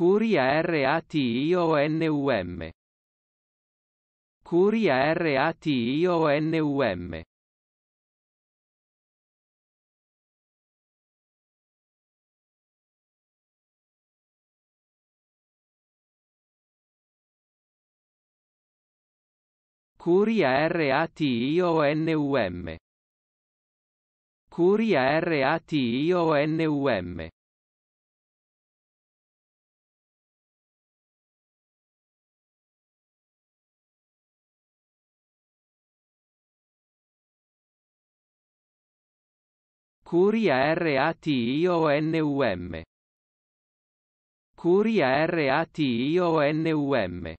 Curia RATIONUM. Curia RATIONUM. Curia RATIONUM. Curia RATIONUM. Curia RATIONUM. Curia RATIONUM.